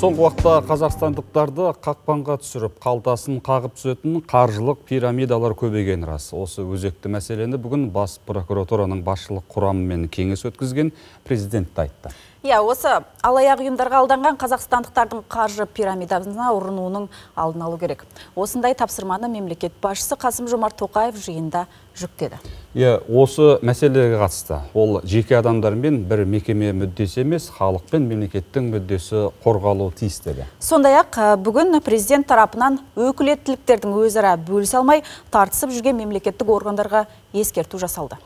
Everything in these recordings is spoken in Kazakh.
Соңғы уақытта қазақстандықтарды қақпанға түсіріп, қалтасын қағып түсетін қаржылық пирамидалар көбеген рас. Осы өзекті мәселені бүгін бас прокуратураның басшылық құрамымен кеңес өткізген президент айтты. Иә, осы алаяқ ұйымдарға алданған қазақстандықтардың қаржы пирамидасына ұрынуының алдын алу керек. Осындай тапсырманы мемлекет басшысы Қасым Жомарт Тоқаев жиында жүктеді иә осы мәселеге қатысты ол жеке адамдар мен бір мекеме мүддесі емес халық пен мемлекеттің мүддесі қорғалуы тиіс деді сондай ақ бүгін президент тарапынан өкілеттіліктердің өзара бөлісе алмай тартысып жүрген мемлекеттік органдарға ескерту жасалды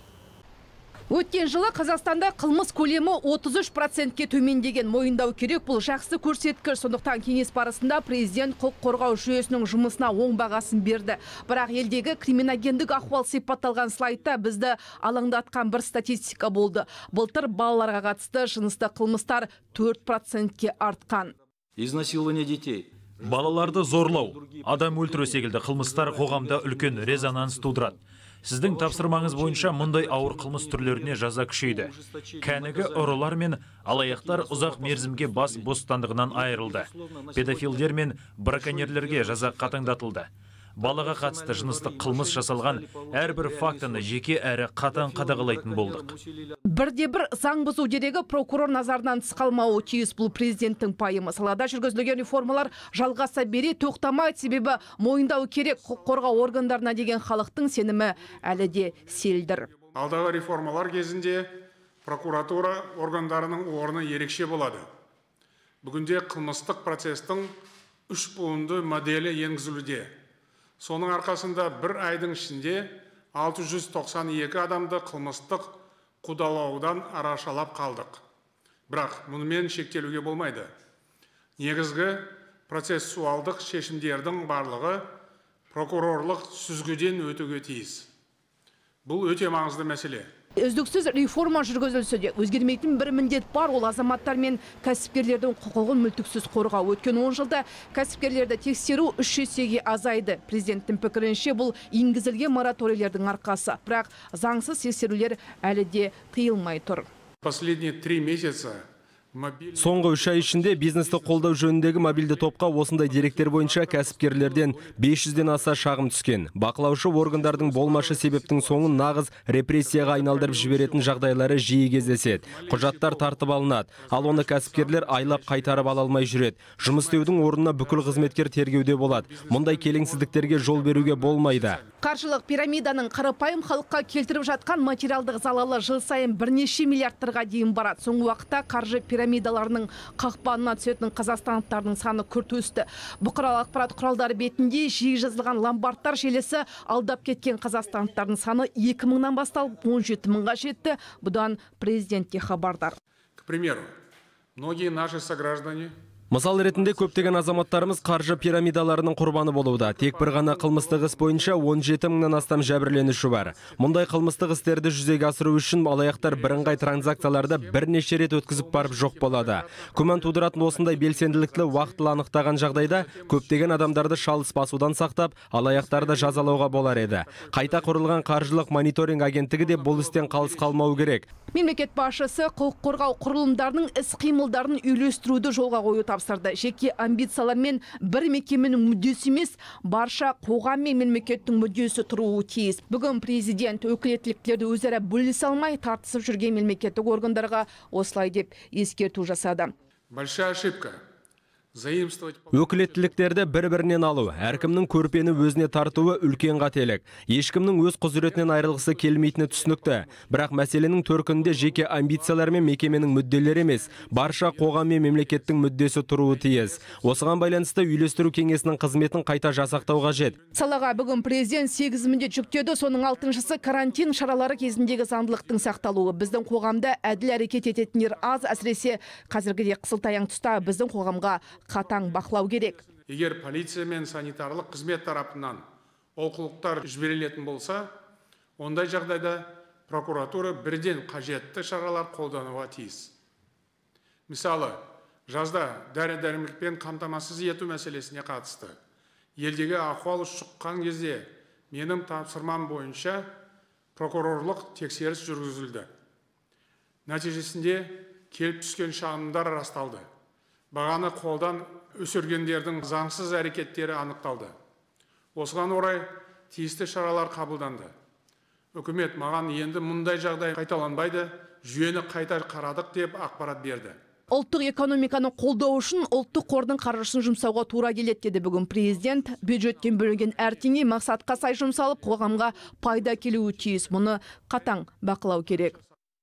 Өткен жылы Қазақстанда қылмыс көлемі 33 процентке төмендеген мойындау керек бұл жақсы көрсеткіш. Сондықтан кеңес барысында президент құқық қорғау жүйесінің жұмысына оң бағасын берді. Бірақ елдегі криминогендік ахуал сипатталған слайдта бізді алаңдатқан бір статистика болды. Былтыр балаларға қатысты жынысты қылмыстар 4 процентке артқан. Изнасилование детей Балаларды зорлау, адам өлтіру секілді қылмыстар қоғамда үлкен резонанс тудырады сіздің тапсырмаңыз бойынша мұндай ауыр қылмыс түрлеріне жаза күшейді кәнігі ұрылар мен алаяқтар ұзақ мерзімге бас бостандығынан айырылды педофилдер мен браконьерлерге жаза қатаңдатылды балаға қатысты жыныстық қылмыс жасалған әрбір фактіні жеке әрі қатаң қадағалайтын болдық бірде бір заң бұзу дерегі прокурор назарынан тыс қалмауы тиіс бұл президенттің пайымы салада жүргізілген реформалар жалғаса бере тоқтамайды себебі мойындау керек құқық қорғау органдарына деген халықтың сенімі әлі де селдір алдағы реформалар кезінде прокуратура органдарының орны ерекше болады бүгінде қылмыстық процестің үш буынды моделі енгізілуде соның арқасында бір айдың ішінде 692 адамды қылмыстық қудалаудан арашалап қалдық бірақ мұнымен шектелуге болмайды негізгі процессуалдық шешімдердің барлығы прокурорлық сүзгіден өтуге тиіс бұл өте маңызды мәселе үздіксіз реформа жүргізілсе де өзгермейтін бір міндет бар ол азаматтар мен кәсіпкерлердің құқығын мүлтіксіз қорғау өткен он жылда кәсіпкерлерді тексеру үш есеге азайды президенттің пікірінше бұл енгізілген мораторийлердің арқасы бірақ заңсыз тексерулер әлі де тыйылмай тұр последние три месяца соңғы үш ай ішінде бизнесті қолдау жөніндегі мобильді топқа осындай деректер бойынша кәсіпкерлерден 500-ден аса шағым түскен бақылаушы органдардың болмашы себептің соңын нағыз репрессияға айналдырып жіберетін жағдайлары жиі кездеседі құжаттар тартып алынады ал оны кәсіпкерлер айлап қайтарып ала алмай жүреді жұмыс істеудің орнына бүкіл қызметкер тергеуде болады мұндай келеңсіздіктерге жол беруге болмайды қаржылық пирамиданың қарапайым халыққа келтіріп жатқан материалдық залалы жыл сайын бірнеше миллиардтарға дейін барады соңғы уақытта қаржы пирамида пирамидаларының қақпанына түсетін қазақстандықтардың саны күрт өсті бұқаралық ақпарат құралдары бетінде жиі жазылған ломбардтар желісі алдап кеткен қазақстандықтардың саны екі мыңнан басталып он жеті мыңға жетті бұдан президент те хабардар к примеру многие наши сограждане мысал ретінде көптеген азаматтарымыз қаржы пирамидаларының құрбаны болуда тек бір ғана қылмыстық іс бойынша 17 жеті мыңнан астам жәбірленуші бар мұндай қылмыстық істерді жүзеге асыру үшін алаяқтар бірыңғай транзакцияларды бірнеше рет өткізіп барып жоқ болады күмән тудыратын осындай белсенділікті уақытылы анықтаған жағдайда көптеген адамдарды шалыс басудан сақтап алаяқтарды жазалауға болар еді қайта құрылған қаржылық мониторинг агенттігі де бұл істен қалыс қалмау керек мемлекет басшысы құқық қорғау құрылымдарының іс қимылдарын үйлестіруді жолға қою тапсырды жеке амбициялар мен бір мекеменің мүддесі емес барша қоғам мен мемлекеттің мүддесі тұруы тиіс бүгін президент өкілеттіліктерді өзара бөлісе алмай тартысып жүрген мемлекеттік органдарға осылай деп ескерту жасады большая ошибка өкілеттіліктерді бір бірінен алу әркімнің көрпені өзіне тартуы үлкен қателік ешкімнің өз құзыретінен айырылғысы келмейтіні түсінікті бірақ мәселенің төркінінде жеке амбициялар мен мекеменің мүдделері емес барша қоғам мен мемлекеттің мүддесі тұруы тиіс осыған байланысты үйлестіру кеңесінің қызметін қайта жасақтау қажет салаға бүгін президент сегіз міндет жүктеді соның алтыншысы карантин шаралары кезіндегі заңдылықтың сақталуы біздің қоғамда әділ әрекет ететіндер аз әсіресе қазіргідей қысылтаяң тұста біздің қоғамға қатаң бақылау керек егер полиция мен санитарлық қызмет тарапынан олқылықтар жіберілетін болса ондай жағдайда прокуратура бірден қажетті шаралар қолдануға тиіс мысалы жазда дәрі дәрмекпен қамтамасыз ету мәселесіне қатысты елдегі ахуал шыққан кезде менің тапсырмам бойынша прокурорлық тексеріс жүргізілді нәтижесінде келіп түскен шағымдар расталды бағаны қолдан өсіргендердің заңсыз әрекеттері анықталды осыған орай тиісті шаралар қабылданды үкімет маған енді мұндай жағдай қайталанбайды жүйені қайта қарадық деп ақпарат берді ұлттық экономиканы қолдау үшін ұлттық қордың қаржысын жұмсауға тура келеді деді бүгін президент бюджеттен бөлінген әр теңге мақсатқа сай жұмсалып қоғамға пайда келуі тиіс мұны қатаң бақылау керек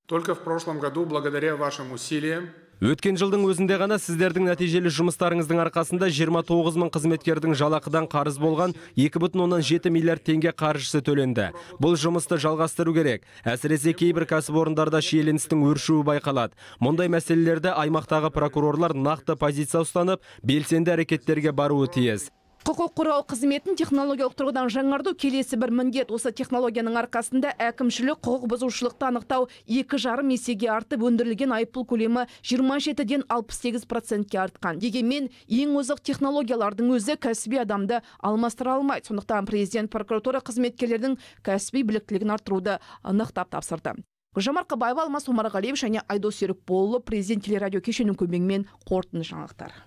только в прошлом году благодаря вашим усилиям өткен жылдың өзінде ғана сіздердің нәтижелі жұмыстарыңыздың арқасында 29 мың қызметкердің жалақыдан қарыз болған 2,7 миллиард теңге қаржысы төленді бұл жұмысты жалғастыру керек әсіресе кейбір кәсіпорындарда шиеленістің өршуі байқалады мұндай мәселелерді аймақтағы прокурорлар нақты позиция ұстанып белсенді әрекеттерге баруы тиіс құқық қорғау қызметін технологиялық тұрғыдан жаңарту келесі бір міндет осы технологияның арқасында әкімшілік құқық бұзушылықты анықтау екі жарым есеге артып өндірілген айыппұл көлемі жиырма жетіден алпыс сегіз процентке артқан дегенмен ең озық технологиялардың өзі кәсіби адамды алмастыра алмайды сондықтан президент прокуратура қызметкерлерінің кәсіби біліктілігін арттыруды нықтап тапсырды гүлжан марқабаева алмас омарғалиев және айдос серікболұлы президент телерадио кешенінің көмегімен қорытынды жаңалықтар